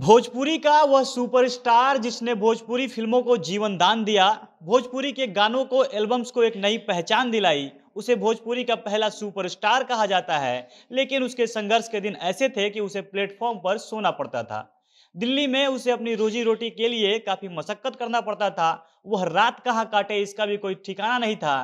भोजपुरी का वह सुपरस्टार जिसने भोजपुरी फिल्मों को जीवन दान दिया भोजपुरी के गानों को एल्बम्स को एक नई पहचान दिलाई उसे भोजपुरी का पहला सुपरस्टार कहा जाता है लेकिन उसके संघर्ष के दिन ऐसे थे कि उसे प्लेटफॉर्म पर सोना पड़ता था दिल्ली में उसे अपनी रोजी रोटी के लिए काफी मशक्कत करना पड़ता था वह रात कहाँ काटे इसका भी कोई ठिकाना नहीं था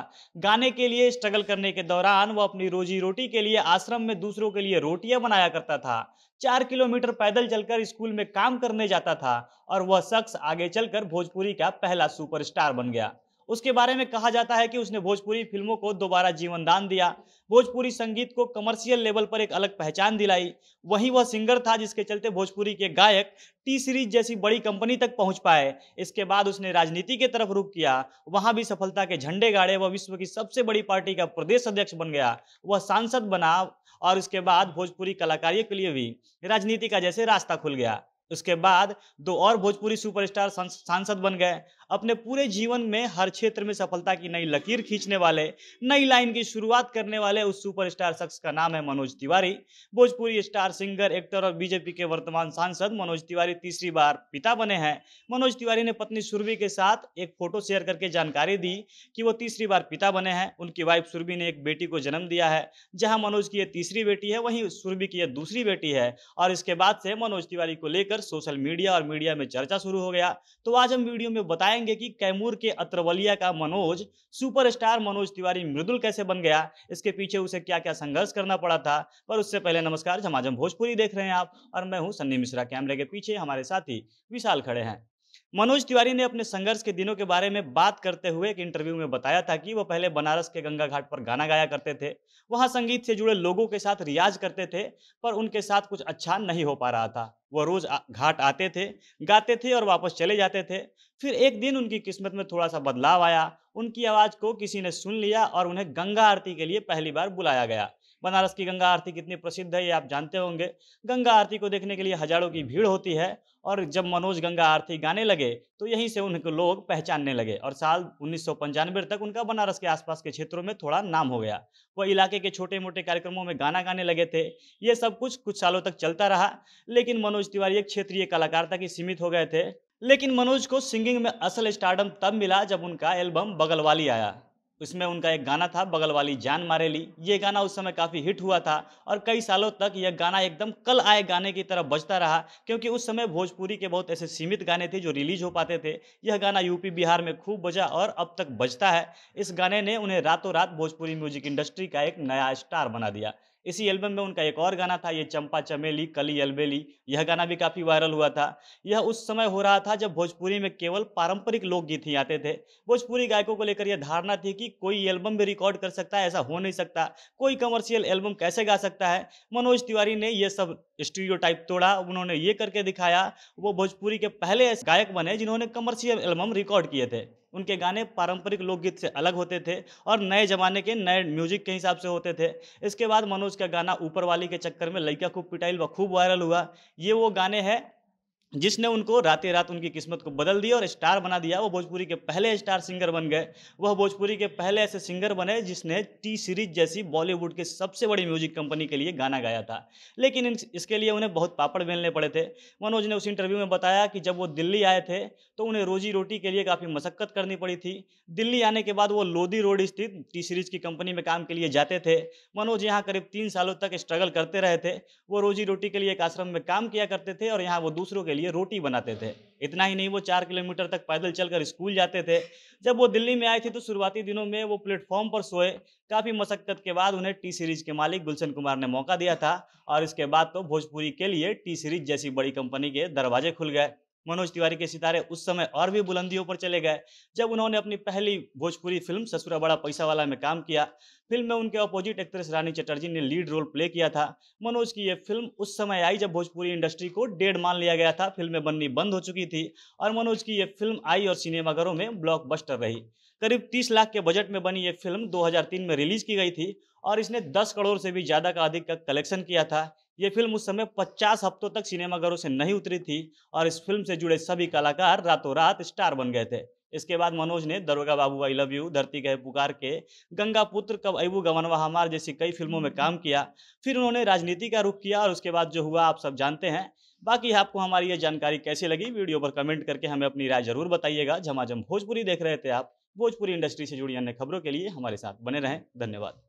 गाने के लिए स्ट्रगल करने के दौरान वह अपनी रोजी रोटी के लिए आश्रम में दूसरों के लिए रोटियां बनाया करता था चार किलोमीटर पैदल चलकर स्कूल में काम करने जाता था और वह शख्स आगे चलकर भोजपुरी का पहला सुपरस्टार बन गया उसके बारे में कहा जाता है कि उसने भोजपुरी फिल्मों को दोबारा जीवन दान दिया भोजपुरी संगीत को कमर्शियल लेवल पर एक अलग पहचान दिलाई वही वह सिंगर था जिसके चलते भोजपुरी के गायक टी सीरीज जैसी बड़ी कंपनी तक पहुंच पाए इसके बाद उसने राजनीति के तरफ रुख किया वहां भी सफलता के झंडे गाड़े वह विश्व की सबसे बड़ी पार्टी का प्रदेश अध्यक्ष बन गया वह सांसद बना और उसके बाद भोजपुरी कलाकारियों के लिए भी राजनीति का जैसे रास्ता खुल गया उसके बाद दो और भोजपुरी सुपरस्टार सांसद बन गए अपने पूरे जीवन में हर क्षेत्र में सफलता की नई लकीर खींचने वाले नई लाइन की शुरुआत करने वाले उस सुपरस्टार शख्स का नाम है Manoj Tiwari Bhojpuri star singer actor और बीजेपी के वर्तमान सांसद मनोज तिवारी तीसरी बार पिता बने हैं मनोज तिवारी ने पत्नी सुरभि के साथ एक फोटो शेयर करके जानकारी दी कि वो तीसरी बार पिता बने हैं उनकी वाइफ सुरभि ने एक बेटी को जन्म दिया है जहाँ मनोज की यह तीसरी बेटी है वहीं सुरभि की यह दूसरी बेटी है और इसके बाद से मनोज तिवारी को लेकर लेकर सोशल मीडिया और मीडिया में चर्चा शुरू हो गया तो आज हम वीडियो में बताएंगे कि कैमूर के अत्रवलिया का मनोज सुपरस्टार मनोज तिवारी मृदुल कैसे बन गया इसके पीछे उसे क्या क्या संघर्ष करना पड़ा था पर उससे पहले नमस्कार झमाझम भोजपुरी देख रहे हैं आप और मैं हूँ सन्नी मिश्रा कैमरे के पीछे हमारे साथी विशाल खड़े हैं मनोज तिवारी ने अपने संघर्ष के दिनों के बारे में बात करते हुए एक इंटरव्यू में बताया था कि वह पहले बनारस के गंगा घाट पर गाना गाया करते थे वहां संगीत से जुड़े लोगों के साथ रियाज करते थे पर उनके साथ कुछ अच्छा नहीं हो पा रहा था वो रोज घाट आते थे गाते थे और वापस चले जाते थे फिर एक दिन उनकी किस्मत में थोड़ा सा बदलाव आया उनकी आवाज़ को किसी ने सुन लिया और उन्हें गंगा आरती के लिए पहली बार बुलाया गया बनारस की गंगा आरती कितनी प्रसिद्ध है ये आप जानते होंगे गंगा आरती को देखने के लिए हजारों की भीड़ होती है और जब मनोज गंगा आरती गाने लगे तो यहीं से उनको लोग पहचानने लगे और साल उन्नीस तक उनका बनारस के आसपास के क्षेत्रों में थोड़ा नाम हो गया वह इलाके के छोटे मोटे कार्यक्रमों में गाना गाने लगे थे ये सब कुछ कुछ सालों तक चलता रहा लेकिन मनोज तिवारी एक क्षेत्रीय कलाकार तक ही सीमित हो गए थे लेकिन मनोज को सिंगिंग में असल स्टार्डम तब मिला जब उनका एल्बम बगल वाली आया उसमें उनका एक गाना था बगल वाली जान मारेली ये गाना उस समय काफ़ी हिट हुआ था और कई सालों तक यह गाना एकदम कल आए गाने की तरह बजता रहा क्योंकि उस समय भोजपुरी के बहुत ऐसे सीमित गाने थे जो रिलीज हो पाते थे यह गाना यूपी बिहार में खूब बजा और अब तक बजता है इस गाने ने उन्हें रातों रात भोजपुरी म्यूजिक इंडस्ट्री का एक नया स्टार बना दिया इसी एल्बम में उनका एक और गाना था ये चंपा चमेली कली अलबेली यह गाना भी काफ़ी वायरल हुआ था यह उस समय हो रहा था जब भोजपुरी में केवल पारंपरिक लोकगीत ही आते थे भोजपुरी गायकों को लेकर यह धारणा थी कि कोई एल्बम भी रिकॉर्ड कर सकता है ऐसा हो नहीं सकता कोई कमर्शियल एल्बम कैसे गा सकता है मनोज तिवारी ने यह सब स्टूडियो टाइप तोड़ा उन्होंने ये करके दिखाया वो भोजपुरी के पहले ऐसे गायक बने जिन्होंने कमर्शियल एल्बम रिकॉर्ड किए थे उनके गाने पारंपरिक लोकगीत से अलग होते थे और नए ज़माने के नए म्यूजिक के हिसाब से होते थे इसके बाद मनोज का गाना ऊपर वाली के चक्कर में लड़का खूब पिटाइल व खूब वायरल हुआ ये वो गाने हैं जिसने उनको रातें रात उनकी किस्मत को बदल दिया और स्टार बना दिया वो भोजपुरी के पहले स्टार सिंगर बन गए वह भोजपुरी के पहले ऐसे सिंगर बने जिसने टी सीरीज जैसी बॉलीवुड के सबसे बड़ी म्यूजिक कंपनी के लिए गाना गाया था लेकिन इसके लिए उन्हें बहुत पापड़ बेलने पड़े थे मनोज ने उस इंटरव्यू में बताया कि जब वो दिल्ली आए थे तो उन्हें रोजी रोटी के लिए काफ़ी मशक्क़त करनी पड़ी थी दिल्ली आने के बाद वो लोधी रोड स्थित टी सीरीज की कंपनी में काम के लिए जाते थे मनोज यहाँ करीब तीन सालों तक स्ट्रगल करते रहे थे वो रोजी रोटी के लिए एक आश्रम में काम किया करते थे और यहाँ वो दूसरों के लिए रोटी बनाते थे इतना ही नहीं वो चार किलोमीटर तक पैदल चलकर स्कूल जाते थे जब वो दिल्ली में आई थी तो शुरुआती दिनों में वो प्लेटफॉर्म पर सोए काफ़ी मशक्क़त के बाद उन्हें टी सीरीज के मालिक गुलशन कुमार ने मौका दिया था और इसके बाद तो भोजपुरी के लिए टी सीरीज जैसी बड़ी कंपनी के दरवाजे खुल गए मनोज तिवारी के सितारे उस समय और भी बुलंदियों पर चले गए जब उन्होंने अपनी पहली भोजपुरी फिल्म ससुरा बड़ा पैसा वाला में काम किया फिल्म में उनके अपोजिट एक्ट्रेस रानी चटर्जी ने लीड रोल प्ले किया था मनोज की यह फिल्म उस समय आई जब भोजपुरी इंडस्ट्री को डेड मान लिया गया था फिल्में बननी बंद हो चुकी थी और मनोज की यह फिल्म आई और सिनेमाघरों में ब्लॉकबस्टर रही करीब 30 लाख के बजट में बनी ये फिल्म 2003 में रिलीज की गई थी और इसने 10 करोड़ से भी ज़्यादा का अधिक का कलेक्शन किया था ये फिल्म उस समय 50 हफ्तों तक सिनेमाघरों से नहीं उतरी थी और इस फिल्म से जुड़े सभी कलाकार रातों रात स्टार बन गए थे इसके बाद मनोज ने दरोगा बाबू आई लव यू धरती गए पुकार के गंगा पुत्र कब अबू गवनवा हमार जैसी कई फिल्मों में काम किया फिर उन्होंने राजनीति का रुख किया और उसके बाद जो हुआ आप सब जानते हैं बाकी आपको हमारी ये जानकारी कैसी लगी वीडियो पर कमेंट करके हमें अपनी राय जरूर बताइएगा झमाझम भोजपुरी देख रहे थे आप भोजपुरी इंडस्ट्री से जुड़ी अन्य खबरों के लिए हमारे साथ बने रहें धन्यवाद